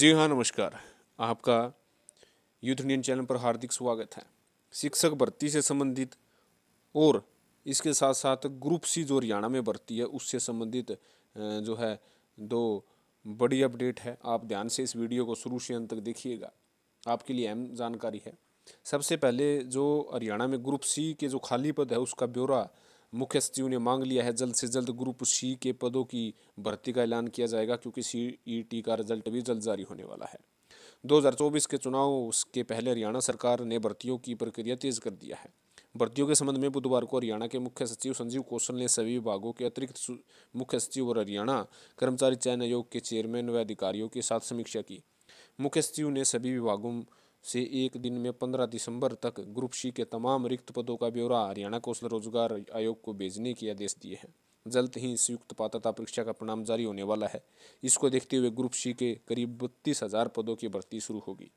जी हाँ नमस्कार आपका यूथ इंडियन चैनल पर हार्दिक स्वागत है शिक्षक भर्ती से संबंधित और इसके साथ साथ ग्रुप सी जो हरियाणा में भर्ती है उससे संबंधित जो है दो बड़ी अपडेट है आप ध्यान से इस वीडियो को शुरू से अंत तक देखिएगा आपके लिए अहम जानकारी है सबसे पहले जो हरियाणा में ग्रुप सी के जो खाली पद है उसका ब्यौरा मुख्य सचिव ने मांग लिया है जल्द से जल्द ग्रुप सी के पदों की भर्ती का ऐलान किया जाएगा क्योंकि सी ई टी का रिजल्ट भी जल्द जारी होने वाला है 2024 के चुनाव के पहले हरियाणा सरकार ने भर्तियों की प्रक्रिया तेज कर दिया है भर्तियों के संबंध में बुधवार को हरियाणा के मुख्य सचिव संजीव कौशल ने सभी विभागों के अतिरिक्त मुख्य सचिव और हरियाणा कर्मचारी चयन आयोग के चेयरमैन व अधिकारियों के साथ समीक्षा की मुख्य सचिव ने सभी विभागों से एक दिन में पंद्रह दिसंबर तक ग्रुप सी के तमाम रिक्त पदों का ब्यौरा हरियाणा कौशल रोजगार आयोग को भेजने के आदेश दिए हैं जल्द ही संयुक्त पात्रता परीक्षा का परिणाम जारी होने वाला है इसको देखते हुए ग्रुप सी के करीब बत्तीस हज़ार पदों की भर्ती शुरू होगी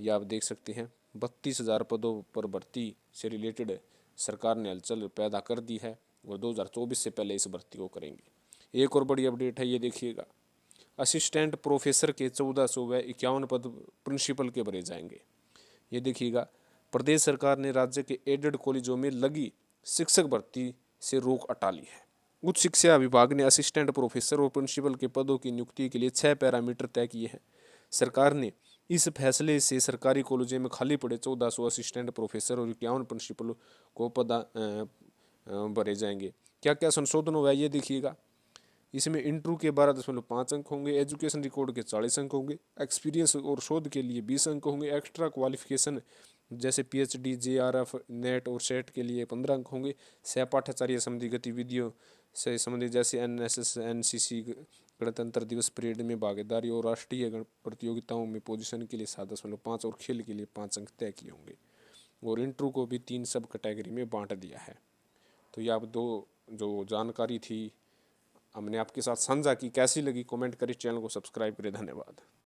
यह आप देख सकते हैं बत्तीस हज़ार पदों पर भर्ती से रिलेटेड सरकार ने हलचल पैदा कर दी है और 2024 से पहले इस भर्ती को करेंगे एक और बड़ी अपडेट है ये देखिएगा असिस्टेंट प्रोफेसर के चौदह सौ व इक्यावन पद प्रिंसिपल के भरे जाएंगे ये देखिएगा प्रदेश सरकार ने राज्य के एडेड कॉलेजों में लगी शिक्षक भर्ती से रोक हटा ली है उच्च शिक्षा विभाग ने असिस्टेंट प्रोफेसर और प्रिंसिपल के पदों की नियुक्ति के लिए छः पैरामीटर तय किए हैं सरकार ने इस फैसले से सरकारी कॉलेजों में खाली पड़े चौदह सौ असिस्टेंट प्रोफेसर और इक्यावन प्रिंसिपल को पदा भरे जाएंगे क्या क्या संशोधन हुआ है ये देखिएगा इसमें इंट्रू के बारह दशमलव पाँच अंक होंगे एजुकेशन रिकॉर्ड के चालीस अंक होंगे एक्सपीरियंस और शोध के लिए बीस अंक होंगे एक्स्ट्रा क्वालिफिकेशन जैसे पीएचडी जेआरएफ नेट और सेट के लिए पंद्रह अंक होंगे सह पाठाचार्य संबंधी गतिविधियों से संबंधित जैसे N S S N C C गणतंत्र दिवस परेड में भागीदारी और राष्ट्रीय प्रतियोगिताओं में पोजिशन के लिए सात दशमलव पाँच और खेल के लिए पाँच अंक तय किए होंगे और इंटरव्यू को भी तीन सब कैटेगरी में बांट दिया है तो ये आप दो जो जानकारी थी हमने आपके साथ साझा की कैसी लगी कमेंट करें चैनल को सब्सक्राइब करें धन्यवाद